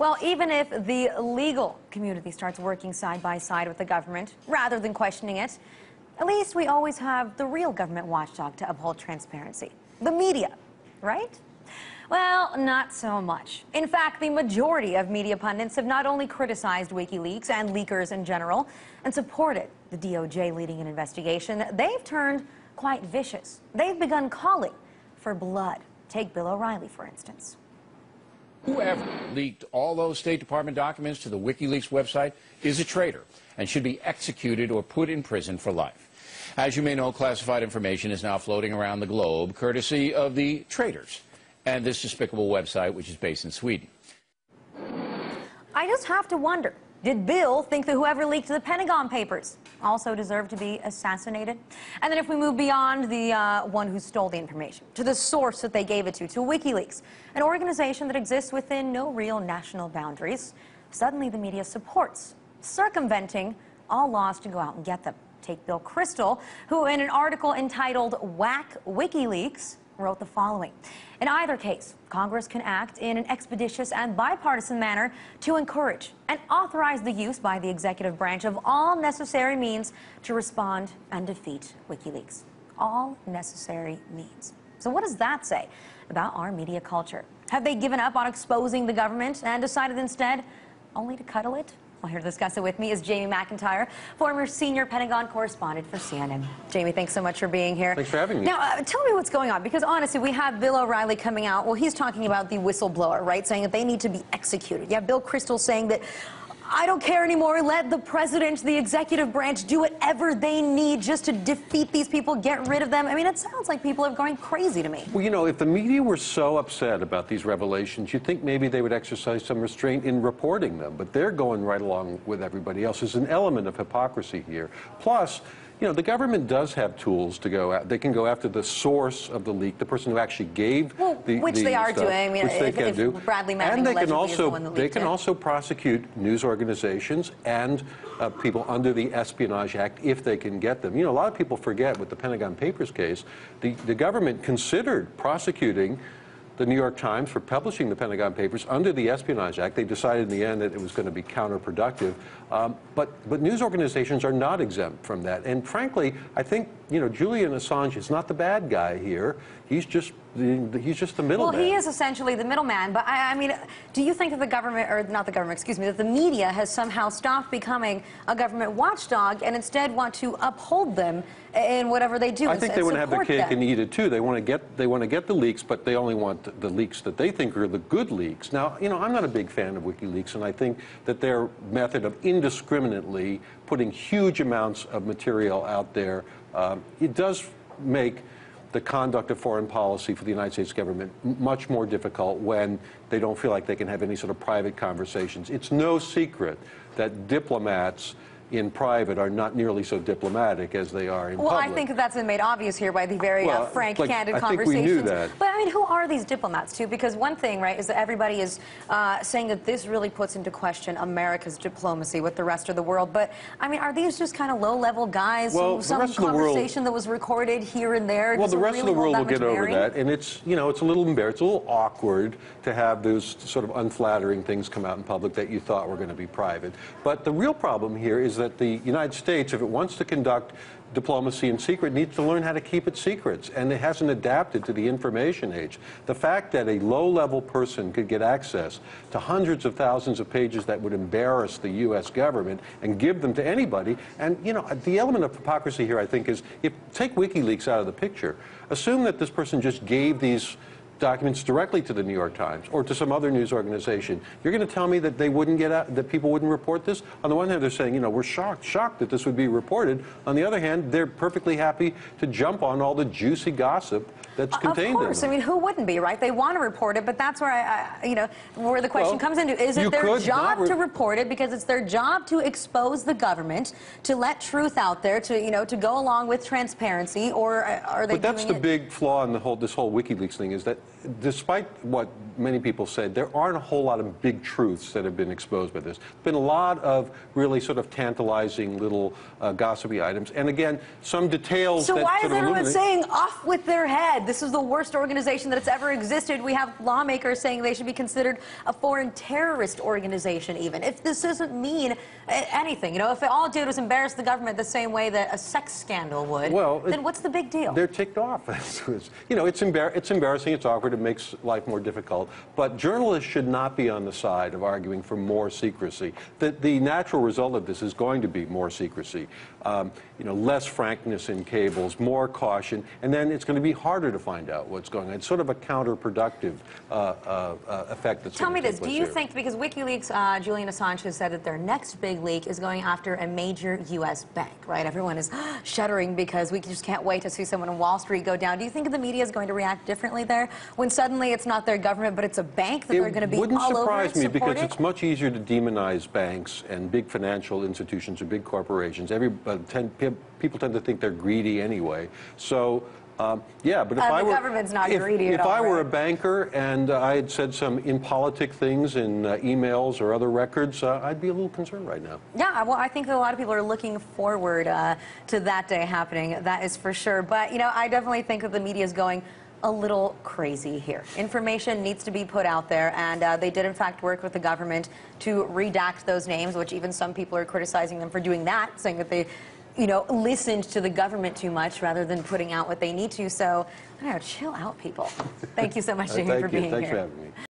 Well, even if the legal community starts working side by side with the government, rather than questioning it, at least we always have the real government watchdog to uphold transparency the media, right? Well, not so much. In fact, the majority of media pundits have not only criticized WikiLeaks and leakers in general and supported the DOJ leading an investigation, they've turned quite vicious. They've begun calling for blood. Take Bill O'Reilly, for instance. Whoever leaked all those State Department documents to the WikiLeaks website is a traitor and should be executed or put in prison for life. As you may know, classified information is now floating around the globe courtesy of the traitors and this despicable website, which is based in Sweden. I just have to wonder did Bill think that whoever leaked the Pentagon Papers also deserved to be assassinated? And then if we move beyond the uh, one who stole the information, to the source that they gave it to, to WikiLeaks, an organization that exists within no real national boundaries, suddenly the media supports, circumventing all laws to go out and get them. Take Bill Kristol, who in an article entitled Whack WikiLeaks wrote the following. In either case, Congress can act in an expeditious and bipartisan manner to encourage and authorize the use by the executive branch of all necessary means to respond and defeat WikiLeaks. All necessary means. So what does that say about our media culture? Have they given up on exposing the government and decided instead only to cuddle it? Well, here to discuss it with me is Jamie McIntyre, former senior Pentagon correspondent for CNN. Jamie, thanks so much for being here. Thanks for having me. Now, uh, tell me what's going on, because honestly, we have Bill O'Reilly coming out. Well, he's talking about the whistleblower, right, saying that they need to be executed. You have Bill Kristol saying that I don't care anymore. Let the president, the executive branch, do whatever they need just to defeat these people, get rid of them. I mean, it sounds like people are going crazy to me. Well, you know, if the media were so upset about these revelations, you'd think maybe they would exercise some restraint in reporting them. But they're going right along with everybody else. There's an element of hypocrisy here. Plus, you know, the government does have tools to go out. They can go after the source of the leak, the person who actually gave well, the which the they are stuff, doing. I mean, which if, they can do. Bradley Manning and they can also the they can also prosecute news organizations and uh, people under the Espionage Act if they can get them. You know, a lot of people forget with the Pentagon Papers case, the, the government considered prosecuting the New York Times for publishing the Pentagon Papers under the Espionage Act. They decided in the end that it was going to be counterproductive. Um, but, but news organizations are not exempt from that. And frankly, I think, you know, Julian Assange is not the bad guy here. He's just the, he's just the middleman. Well, man. he is essentially the middleman. But I, I, mean, do you think that the government, or not the government, excuse me, that the media has somehow stopped becoming a government watchdog and instead want to uphold them in whatever they do? I think and, they and want to have the cake them. and eat it too. They want to get they want to get the leaks, but they only want the, leaks that they think are the good leaks. Now, you know, I'm not a big fan of WikiLeaks, and I think that their method of indiscriminately putting huge amounts of material out there, um, it does make the conduct of foreign policy for the United States government much more difficult when they don't feel like they can have any sort of private conversations. It's no secret that diplomats in private are not nearly so diplomatic as they are in well, public. Well, I think that's been made obvious here by the very uh, well, uh, frank, like, candid I conversations. Think we knew that. But I mean, who are these diplomats too? Because one thing, right, is that everybody is uh, saying that this really puts into question America's diplomacy with the rest of the world. But I mean, are these just kind of low-level guys? Well, who, some conversation world, that was recorded here and there. Well, the rest really of the world will get over bearing? that, and it's you know, it's a little embarrassing, it's a little awkward to have those sort of unflattering things come out in public that you thought were going to be private. But the real problem here is that the United States, if it wants to conduct diplomacy in secret needs to learn how to keep it secrets, and it hasn't adapted to the information age. The fact that a low-level person could get access to hundreds of thousands of pages that would embarrass the U.S. government and give them to anybody, and, you know, the element of hypocrisy here, I think, is if take WikiLeaks out of the picture, assume that this person just gave these documents directly to the New York Times or to some other news organization. You're going to tell me that they wouldn't get out, that people wouldn't report this? On the one hand, they're saying, you know, we're shocked, shocked that this would be reported. On the other hand, they're perfectly happy to jump on all the juicy gossip that's contained. Of course. I mean, who wouldn't be, right? They want to report it, but that's where I, I you know, where the question well, comes into: Is it their job re to report it? Because it's their job to expose the government, to let truth out there, to you know, to go along with transparency, or uh, are they? But that's the it? big flaw in the whole this whole WikiLeaks thing is that, despite what many people said, there aren't a whole lot of big truths that have been exposed by this. There's been a lot of really sort of tantalizing little uh, gossipy items, and again, some details. So why is everyone saying off with their head? This is the worst organization that's ever existed. We have lawmakers saying they should be considered a foreign terrorist organization even. If this doesn't mean anything, you know, if all it did was embarrass the government the same way that a sex scandal would, well, then it, what's the big deal? They're ticked off. you know, it's, embar it's embarrassing, it's awkward, it makes life more difficult. But journalists should not be on the side of arguing for more secrecy. The, the natural result of this is going to be more secrecy, um, you know, less frankness in cables, more caution, and then it's going to be harder harder to find out what's going on. It's sort of a counterproductive uh, uh, uh effect that's Tell me this. Do you here. think, because WikiLeaks, uh, Julian Assange has said that their next big leak is going after a major U.S. bank, right? Everyone is shuddering because we just can't wait to see someone in Wall Street go down. Do you think the media is going to react differently there when suddenly it's not their government, but it's a bank that it they're going to be all over It wouldn't surprise me because it's much easier to demonize banks and big financial institutions or big corporations. Every, uh, ten, people tend to think they're greedy anyway. So um, yeah, but if uh, I were government's not if, greedy if all, I were a banker and uh, I had said some impolitic things in uh, emails or other records, uh, I'd be a little concerned right now. Yeah, well, I think a lot of people are looking forward uh, to that day happening. That is for sure. But you know, I definitely think that the media is going a little crazy here. Information needs to be put out there, and uh, they did, in fact, work with the government to redact those names, which even some people are criticizing them for doing that, saying that they you know, listened to the government too much rather than putting out what they need to. So, I don't know, chill out, people. Thank you so much, uh, Jamie, for being Thanks here. for having me.